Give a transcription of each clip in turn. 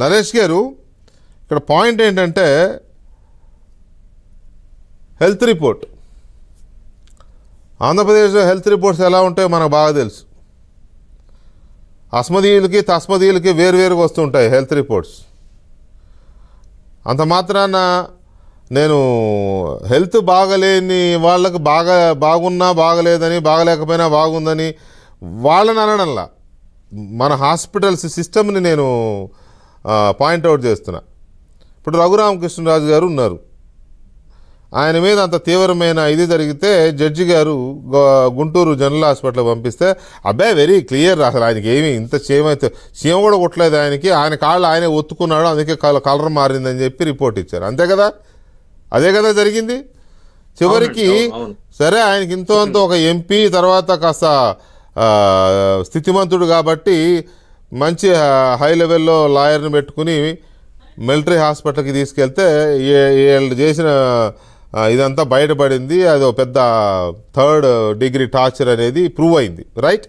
నరేష్ గారు ఇక్కడ పాయింట్ ఏంటంటే హెల్త్ రిపోర్ట్ ఆంధ్రప్రదేశ్లో హెల్త్ రిపోర్ట్స్ ఎలా ఉంటాయో మనకు బాగా తెలుసు అస్మదీయులకి తస్మదీయులకి వేరువేరుగా వస్తుంటాయి హెల్త్ రిపోర్ట్స్ అంత మాత్రాన నేను హెల్త్ బాగలేని వాళ్ళకు బాగా బాగున్నా బాగలేదని బాగలేకపోయినా బాగుందని వాళ్ళని అనడంలా మన హాస్పిటల్స్ సిస్టమ్ని నేను పాయింట్అవుట్ చేస్తున్నా ఇప్పుడు రఘురామకృష్ణరాజు గారు ఉన్నారు ఆయన మీద అంత తీవ్రమైన ఇది జరిగితే జడ్జి గారు గుంటూరు జనరల్ హాస్పిటల్ పంపిస్తే అబ్బాయి వెరీ క్లియర్ అసలు ఆయనకి ఏమి ఇంత చేయమైతే సీఎం కూడా కొట్టలేదు ఆయనకి ఆయన కాళ్ళు ఆయనే ఒత్తుకున్నాడు అందుకే కలర్ మారిందని చెప్పి రిపోర్ట్ ఇచ్చారు అంతే కదా అదే కదా జరిగింది చివరికి సరే ఆయనకి ఇంతో ఒక ఎంపీ తర్వాత కాస్త స్థితిమంతుడు కాబట్టి మంచి హై లెవెల్లో లాయర్ని పెట్టుకుని మిలిటరీ హాస్పిటల్కి తీసుకెళ్తే వీళ్ళు చేసిన ఇదంతా బయటపడింది అది పెద్ద థర్డ్ డిగ్రీ టార్చర్ అనేది ప్రూవ్ అయింది రైట్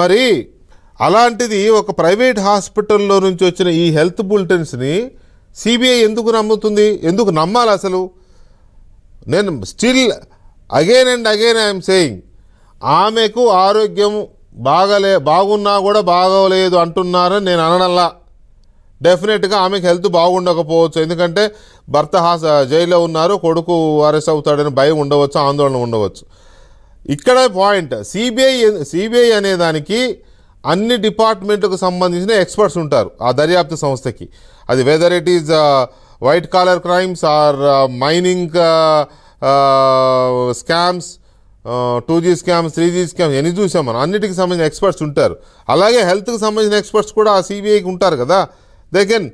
మరి అలాంటిది ఒక ప్రైవేట్ హాస్పిటల్లో నుంచి వచ్చిన ఈ హెల్త్ బులెటిన్స్ని సిబిఐ ఎందుకు నమ్ముతుంది ఎందుకు నమ్మాలి అసలు నేను still again and again I'm saying ఆమెకు ఆరోగ్యం బాగలే బాగున్నా కూడా బాగోలేదు అంటున్నారని నేను అనడంలా డెఫినెట్గా ఆమెకు హెల్త్ బాగుండకపోవచ్చు ఎందుకంటే భర్త హాస జైల్లో ఉన్నారు కొడుకు అరెస్ట్ అవుతాడని భయం ఉండవచ్చు ఆందోళన ఉండవచ్చు ఇక్కడ పాయింట్ సిబిఐ సిబిఐ అనే దానికి అన్ని డిపార్ట్మెంట్కు సంబంధించిన ఎక్స్పర్ట్స్ ఉంటారు ఆ దర్యాప్తు సంస్థకి అది whether it is white collar crimes or mining scams two G scam three G scam ఎన్ని చూసాం మనం అన్నిటికి సంబంధించిన ఎక్స్పర్ట్స్ ఉంటారు అలాగే హెల్త్కి సంబంధించిన ఎక్స్పర్ట్స్ కూడా ఆ సిబిఐకి ఉంటారు కదా దే కెన్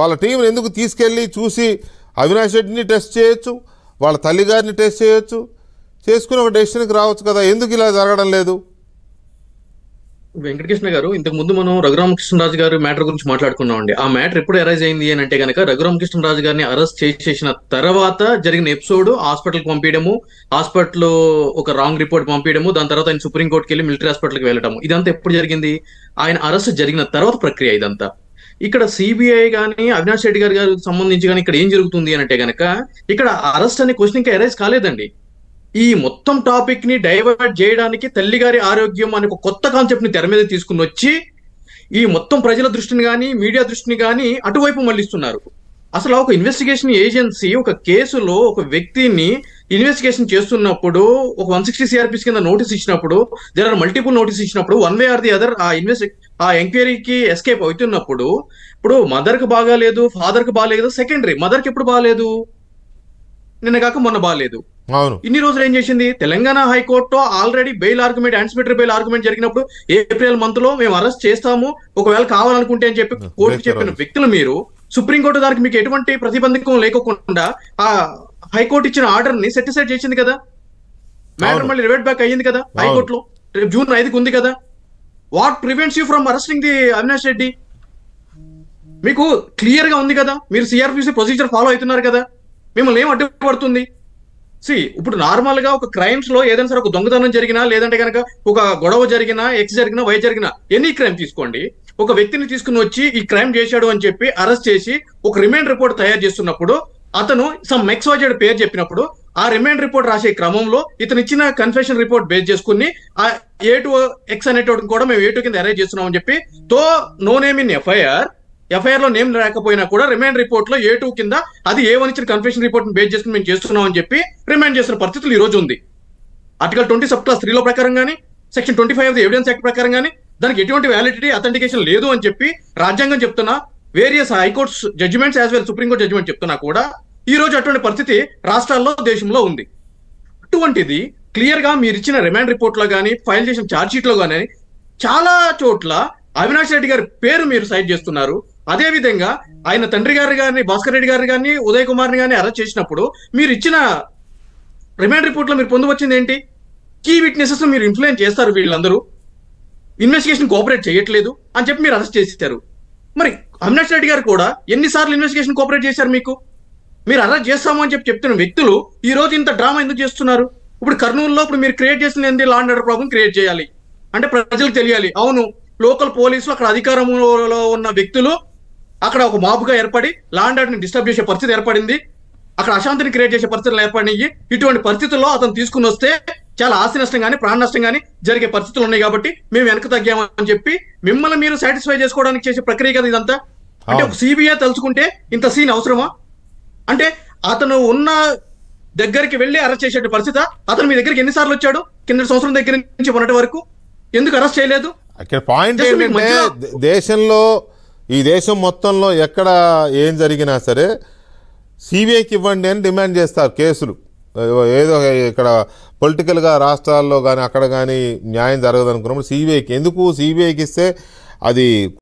వాళ్ళ టీంని ఎందుకు తీసుకెళ్ళి చూసి అవినాష్ రెడ్డిని టెస్ట్ చేయొచ్చు వాళ్ళ తల్లిగారిని టెస్ట్ చేయొచ్చు చేసుకుని ఒక డెసిషన్కి రావచ్చు కదా ఎందుకు ఇలా జరగడం లేదు వెంకటకృష్ణ గారు ఇంతకు ముందు మనం రఘురామకృష్ణరాజు గారు మ్యాటర్ గురించి మాట్లాడుకున్నాం అండి ఆ మ్యాటర్ ఎప్పుడు అరైజ్ అయింది అని అంటే కనుక రఘురామకృష్ణరాజు గారిని అరెస్ట్ చేసిన తర్వాత జరిగిన ఎపిసోడ్ హాస్పిటల్ పంపించడము హాస్పిటల్లో ఒక రాంగ్ రిపోర్ట్ పంపించడము దాని తర్వాత ఆయన సుప్రీంకోర్టుకి వెళ్ళి మిలిటరీ హాస్పిటల్కి వెళ్ళడం ఇదంతా ఎప్పుడు జరిగింది ఆయన అరెస్ట్ జరిగిన తర్వాత ప్రక్రియ ఇదంతా ఇక్కడ సిబిఐ కానీ అవినాష్ రెడ్డి గారి గారికి సంబంధించి కానీ ఇక్కడ ఏం జరుగుతుంది అని అంటే కనుక ఇక్కడ అరెస్ట్ అనే క్వశ్చన్ ఇంకా అరైజ్ కాలేదండి ఈ మొత్తం టాపిక్ ని డైవర్ట్ చేయడానికి తల్లిగారి ఆరోగ్యం అనే ఒక కొత్త కాన్సెప్ట్ ని తెర మీద తీసుకుని వచ్చి ఈ మొత్తం ప్రజల దృష్టిని కానీ మీడియా దృష్టిని కానీ అటువైపు మళ్ళిస్తున్నారు అసలు ఒక ఇన్వెస్టిగేషన్ ఏజెన్సీ ఒక కేసులో ఒక వ్యక్తిని ఇన్వెస్టిగేషన్ చేస్తున్నప్పుడు ఒక వన్ సిక్స్టీ సిఆర్పిస్ కింద నోటీస్ ఇచ్చినప్పుడు దేర్ ఆర్ మల్టిపుల్ నోటీస్ ఇచ్చినప్పుడు one way or the other uh ఇన్వెస్టి ఆ ఎంక్వైరీకి ఎస్కేప్ అవుతున్నప్పుడు ఇప్పుడు మదర్కి బాగాలేదు ఫాదర్కి బాగాలేదు సెకండరీ మదర్కి ఎప్పుడు బాగాలేదు నిన్న కాక మొన్న బాగాలేదు అవును ఇన్ని రోజులు ఏం చేసింది Telangana high court already bail argument అన్స్పెక్టర్ బెయిల్ ఆర్గ్యుమెంట్ జరిగినప్పుడు ఏప్రిల్ మంత్ లో మేము అరెస్ట్ చేస్తాము ఒకవేళ కావాలనుకుంటే అని చెప్పి కోర్టు చెప్పిన వ్యక్తులు మీరు సుప్రీంకోర్టు దానికి మీకు ఎటువంటి ప్రతిబంధకం లేకోకుండా ఆ హైకోర్టు ఇచ్చిన ఆర్డర్ ని సెటిస్ఫైడ్ చేసింది కదా మ్యాటర్ మళ్ళీ రివర్ట్ బ్యాక్ అయ్యింది కదా హైకోర్టులో రేపు జూన్ ఐదుకి ఉంది కదా what prevents you from arresting the Avinash Reddy మీకు క్లియర్ గా ఉంది కదా మీరు సిఆర్పిసి ప్రొసీజర్ ఫాలో అవుతున్నారు కదా మిమ్మల్ని ఏం అడ్డుపడుతుంది సి ఇప్పుడు నార్మల్ గా ఒక క్రైమ్స్ లో ఏదైనా సరే ఒక దొంగతనం జరిగినా లేదంటే కనుక ఒక గొడవ జరిగినా ఎక్స్ జరిగినా వై జరిగినా ఎనీ క్రైమ్ తీసుకోండి ఒక వ్యక్తిని తీసుకుని వచ్చి ఈ క్రైమ్ చేశాడు అని చెప్పి అరెస్ట్ చేసి ఒక రిమైండ్ రిపోర్ట్ తయారు చేస్తున్నప్పుడు అతను సమ్ ఎక్స్వైజెడ్ పేరు చెప్పినప్పుడు ఆ రిమైండ్ రిపోర్ట్ రాసే క్రమంలో ఇతను ఇచ్చిన కన్ఫెషన్ రిపోర్ట్ బేస్ చేసుకుని ఆ ఏ టు ఎక్స్ అనేటువంటి కూడా మేము ఏ టూ కింద అరేంజ్ చేస్తున్నాం అని చెప్పి తో నో నేమ్ ఇన్ ఎఫ్ఐఆర్ ఎఫ్ఐఆర్లో నేమ్ లేకపోయినా కూడా రిమాండ్ రిపోర్ట్లో ఏ టూ కింద అది ఏ వన్ ఇచ్చిన కన్ఫ్యూషన్ రిపోర్ట్ బేస్ చేసుకుని మేము చేస్తున్నాం అని చెప్పి రిమాండ్ చేసిన పరిస్థితులు ఈ రోజు ఉంది ఆర్టికల్ ట్వంటీ సబ్ క్లాస్ త్రీలో ప్రకారం కానీ section twenty five of the evidence act ప్రకారం కానీ దానికి ఎటువంటి వ్యాలిడిటీ అథెంటికేషన్ లేదు అని చెప్పి రాజ్యాంగం చెప్తున్నా various high courts judgements as well supreme court judgement చెప్తున్నా కూడా ఈ రోజు అటువంటి పరిస్థితి రాష్ట్రాల్లో దేశంలో ఉంది అటువంటిది క్లియర్ గా మీరు ఇచ్చిన రిమాండ్ రిపోర్ట్ లో కానీ ఫైల్ చేసిన ఛార్జ్ షీట్ లో కానీ చాలా చోట్ల అవినాష్ రెడ్డి గారి పేరు మీరు సైడ్ చేస్తున్నారు అదే విధంగా ఆయన తండ్రి గారు గారిని భాస్కర్ రెడ్డి గారిని కానీ ఉదయ్ కుమార్ని కానీ అరెస్ట్ చేసినప్పుడు మీరు ఇచ్చిన రిమాండ్ రిపోర్ట్లో మీరు పొందవచ్చింది ఏంటి కీ విట్నెసెస్ మీరు ఇన్ఫ్లుయెన్స్ చేస్తారు వీళ్ళందరూ ఇన్వెస్టిగేషన్ కోఆపరేట్ చేయట్లేదు అని చెప్పి మీరు అరెస్ట్ చేసేసారు మరి అవినాష్ రెడ్డి గారు కూడా ఎన్నిసార్లు ఇన్వెస్టిగేషన్ కోఆపరేట్ చేశారు మీకు మీరు అరెస్ట్ చేస్తాము అని చెప్పి చెప్తున్న వ్యక్తులు ఈ రోజు ఇంత డ్రామా ఎందుకు చేస్తున్నారు ఇప్పుడు కర్నూలులో ఇప్పుడు మీరు క్రియేట్ చేసిన ఏంటి law and order problem create చేయాలి అంటే ప్రజలకు తెలియాలి అవును లోకల్ పోలీసులు అక్కడ అధికారంలో ఉన్న వ్యక్తులు అక్కడ ఒక మాబుగా ఏర్పడి లాండ్ ఆర్డర్ని డిస్టర్బ్ చేసే పరిస్థితి ఏర్పడింది అక్కడ అశాంతిని క్రియేట్ చేసే పరిస్థితులు ఏర్పడినాయి ఇటువంటి పరిస్థితుల్లో అతను తీసుకుని వస్తే చాలా ఆస్తి నష్టం కానీ ప్రాణ నష్టం కానీ జరిగే పరిస్థితులు ఉన్నాయి కాబట్టి మేము వెనక తగ్గామని చెప్పి మిమ్మల్ని మీరు సాటిస్ఫై చేసుకోవడానికి చేసే ప్రక్రియ కదా ఇదంతా అంటే ఒక సిబిఐ తలుచుకుంటే ఇంత సీన్ అవసరమా అంటే అతను ఉన్న దగ్గరికి వెళ్ళి అరెస్ట్ చేసే పరిస్థితి అతను మీ దగ్గరికి ఎన్నిసార్లు వచ్చాడు కింద సంవత్సరం దగ్గర నుంచి ఉన్నటి వరకు ఎందుకు అరెస్ట్ చేయలేదు దేశంలో ఈ దేశం మొత్తంలో ఎక్కడ ఏం జరిగినా సరే సిబిఐకి ఇవ్వండి అని డిమాండ్ చేస్తారు కేసులు ఏదో ఇక్కడ పొలిటికల్గా రాష్ట్రాల్లో కానీ అక్కడ కానీ న్యాయం జరగదు అనుకున్నప్పుడు సిబిఐకి ఎందుకు సిబిఐకి ఇస్తే అది